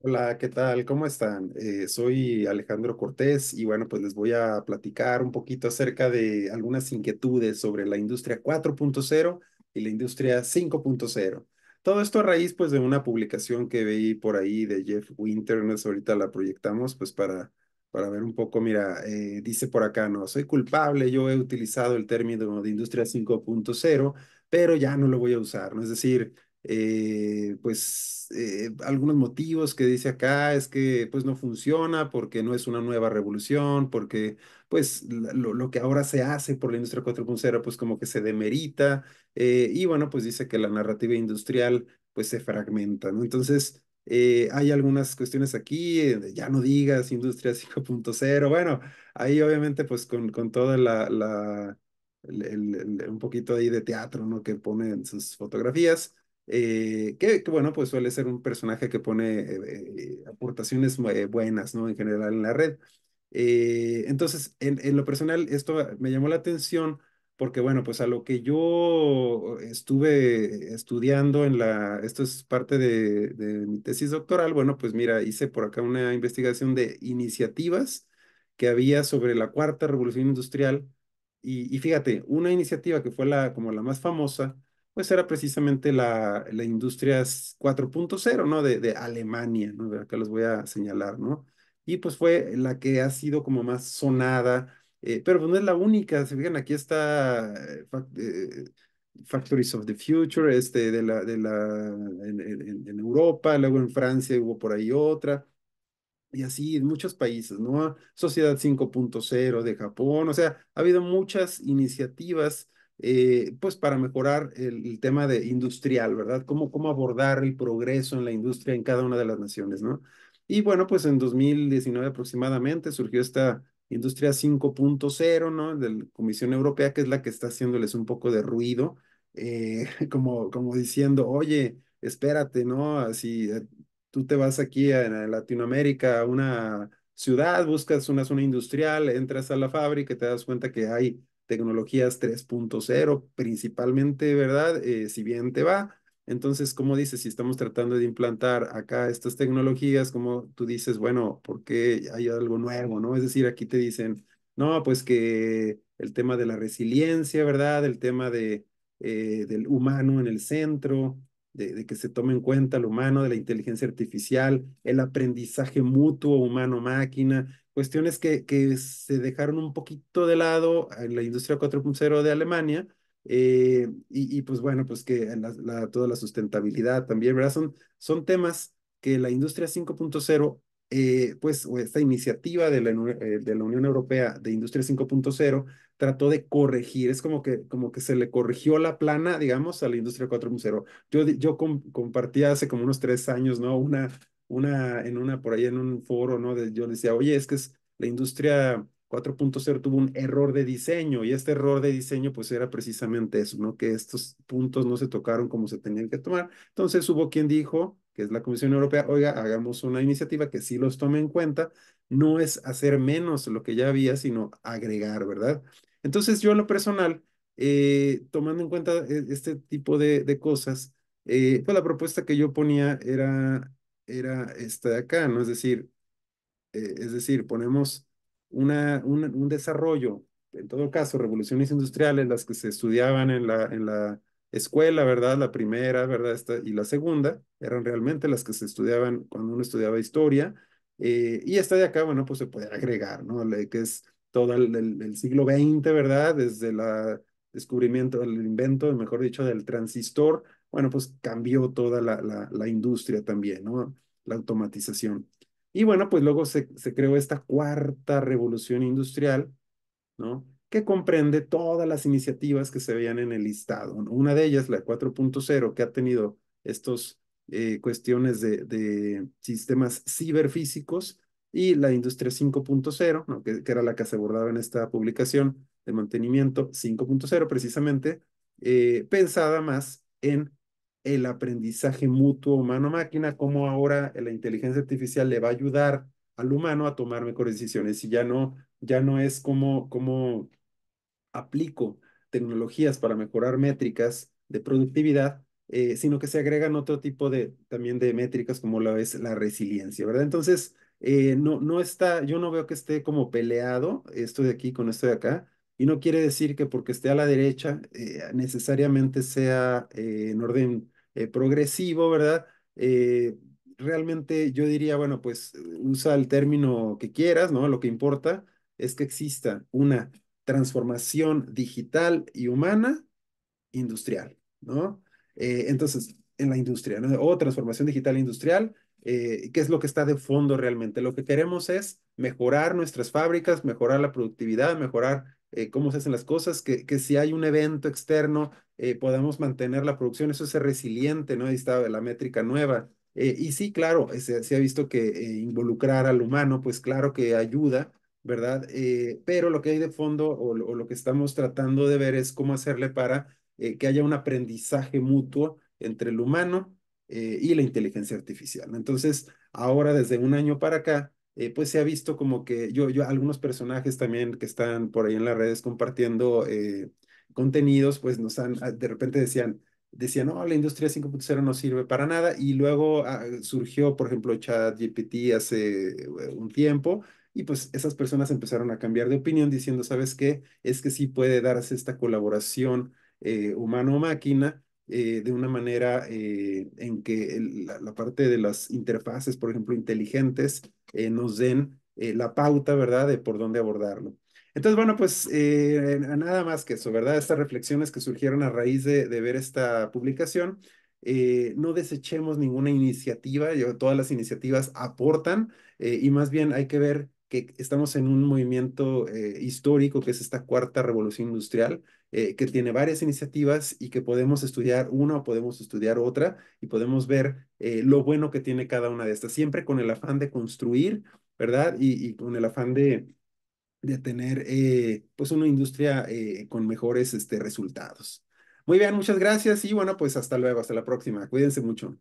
Hola, ¿qué tal? ¿Cómo están? Eh, soy Alejandro Cortés y bueno, pues les voy a platicar un poquito acerca de algunas inquietudes sobre la industria 4.0 y la industria 5.0. Todo esto a raíz pues de una publicación que vi por ahí de Jeff Winters, ahorita la proyectamos pues para, para ver un poco, mira, eh, dice por acá, no, soy culpable, yo he utilizado el término de industria 5.0, pero ya no lo voy a usar, ¿no? Es decir eh, pues eh, algunos motivos que dice acá es que pues no funciona porque no es una nueva revolución, porque pues lo, que ahora se hace por la industria 4.0 pues como que se demerita eh, y bueno pues dice que la narrativa industrial pues se fragmenta, ¿no? Entonces hay algunas cuestiones aquí, ya no digas industria 5.0, bueno, ahí obviamente pues con, con toda la, la un poquito ahí de teatro, ¿no? Que pone en sus fotografías. Eh, que, bueno, pues suele ser un personaje que pone eh, eh, aportaciones buenas, ¿no? En general en la red. entonces, en, lo personal, esto me llamó la atención porque, bueno, pues a lo que yo estuve estudiando en la, esto es parte de, mi tesis doctoral, bueno, pues mira, hice por acá una investigación de iniciativas que había sobre la cuarta revolución industrial y, y fíjate, una iniciativa que fue la, como la más famosa, pues era precisamente la, la industria 4.0, ¿no? De, de, Alemania, ¿no? Acá los voy a señalar, ¿no? Y pues fue la que ha sido como más sonada, eh, pero pues, no es la única, se fijan, aquí está eh, eh, Factories of the Future, este, de la, de la, en, en Europa, luego en Francia hubo por ahí otra, y así en muchos países, ¿no? Sociedad 5.0 de Japón, o sea, ha habido muchas iniciativas eh, pues para mejorar el, tema de industrial, ¿verdad? Cómo, cómo abordar el progreso en la industria en cada una de las naciones, ¿no? Y bueno, pues en 2019 aproximadamente surgió esta industria 5.0, ¿no? De la Comisión Europea, que es la que está haciéndoles un poco de ruido, eh, como, como diciendo, oye, espérate, ¿no? Si eh, tú te vas aquí a Latinoamérica, a una ciudad, buscas una zona industrial, entras a la fábrica y te das cuenta que hay tecnologías 3.0 principalmente, ¿verdad? Eh, si bien te va. Entonces, como dices, si estamos tratando de implantar acá estas tecnologías, como tú dices, bueno, ¿por qué hay algo nuevo, ¿no? Es decir, aquí te dicen, no, pues que el tema de la resiliencia, ¿verdad? El tema de, eh, del humano en el centro, de, de, que se tome en cuenta el humano, de la inteligencia artificial, el aprendizaje mutuo humano-máquina, cuestiones que, que se dejaron un poquito de lado en la industria 4.0 de Alemania. Eh, y, y, pues bueno, pues que la, toda la sustentabilidad también, ¿verdad? Son, son temas que la industria 5.0, eh, pues o esta iniciativa de la, eh, de la Unión Europea de Industria 5.0 trató de corregir, es como que, como que se le corrigió la plana, digamos, a la industria 4.0. Yo, yo compartía hace como unos tres años, ¿no? Una, una, en una, por ahí en un foro, ¿no? yo decía, oye, es que es la industria 4.0 tuvo un error de diseño y este error de diseño pues era precisamente eso, ¿no? Que estos puntos no se tocaron como se tenían que tomar. Entonces hubo quien dijo, que es la Comisión Europea, oiga, hagamos una iniciativa que sí los tome en cuenta, no es hacer menos lo que ya había, sino agregar, ¿verdad? Entonces yo en lo personal, eh, tomando en cuenta eh, este tipo de, de cosas, eh, pues, la propuesta que yo ponía era era esta de acá, ¿no? Es decir, eh, es decir, ponemos una, un desarrollo, en todo caso, revoluciones industriales, las que se estudiaban en la, en la escuela, ¿verdad? La primera, ¿verdad? Esta, y la segunda, eran realmente las que se estudiaban cuando uno estudiaba historia. Eh, y esta de acá, bueno, pues se puede agregar, ¿no? Le, que es todo el, siglo XX, ¿verdad? Desde el descubrimiento, el invento, mejor dicho, del transistor, bueno, pues cambió toda la, la, la industria también, ¿no? la automatización. Y bueno, pues luego se, se creó esta cuarta revolución industrial, ¿no? que comprende todas las iniciativas que se veían en el listado. Una de ellas, la 4.0, que ha tenido estas eh, cuestiones de, de, sistemas ciberfísicos, y la industria 5.0, ¿no? que, era la que se abordaba en esta publicación de mantenimiento 5.0, precisamente, eh, pensada más en el aprendizaje mutuo humano-máquina, cómo ahora la inteligencia artificial le va a ayudar al humano a tomar mejores decisiones y ya no, ya no es como, como aplico tecnologías para mejorar métricas de productividad, eh, sino que se agregan otro tipo de, también de métricas como la es la resiliencia, ¿verdad? Entonces, eh, no, no está, yo no veo que esté como peleado esto de aquí con esto de acá, y no quiere decir que porque esté a la derecha eh, necesariamente sea en orden eh, progresivo, ¿verdad? Eh, realmente yo diría, bueno, pues usa el término que quieras, ¿no? Lo que importa es que exista una transformación digital y humana industrial, ¿no? Eh, entonces, en la industria, ¿no? O transformación digital e industrial, ¿qué es lo que está de fondo realmente? Lo que queremos es mejorar nuestras fábricas, mejorar la productividad, mejorar cómo se hacen las cosas, que, que si hay un evento externo eh, podamos mantener la producción, eso es ser resiliente, ¿no? Ahí está la métrica nueva. Eh, y sí, claro, eh, se, ha visto que involucrar al humano, pues claro que ayuda, ¿verdad? pero lo que hay de fondo o, lo que estamos tratando de ver es cómo hacerle para que haya un aprendizaje mutuo entre el humano y la inteligencia artificial. Entonces, ahora desde un año para acá, pues se ha visto como que yo, yo, algunos personajes también que están por ahí en las redes compartiendo eh, contenidos, pues nos han, ah, de repente decían, decían, no, la industria 5.0 no sirve para nada, y luego ah, surgió, por ejemplo, ChatGPT hace eh, un tiempo, y pues esas personas empezaron a cambiar de opinión diciendo, ¿sabes qué? Es que sí puede darse esta colaboración eh, humano-máquina eh, de una manera eh, en que la, la, parte de las interfaces, por ejemplo, inteligentes, nos den la pauta, ¿verdad?, de por dónde abordarlo. Entonces, bueno, pues eh, eh, nada más que eso, ¿verdad? Estas reflexiones que surgieron a raíz de, ver esta publicación, eh, no desechemos ninguna iniciativa, yo, todas las iniciativas aportan y más bien hay que ver que estamos en un movimiento histórico que es esta cuarta revolución industrial, que tiene varias iniciativas y que podemos estudiar una o podemos estudiar otra y podemos ver lo bueno que tiene cada una de estas, siempre con el afán de construir, ¿verdad? y con el afán de, de tener eh, pues una industria eh, con mejores este, resultados. Muy bien, muchas gracias y bueno, pues hasta luego, hasta la próxima. Cuídense mucho.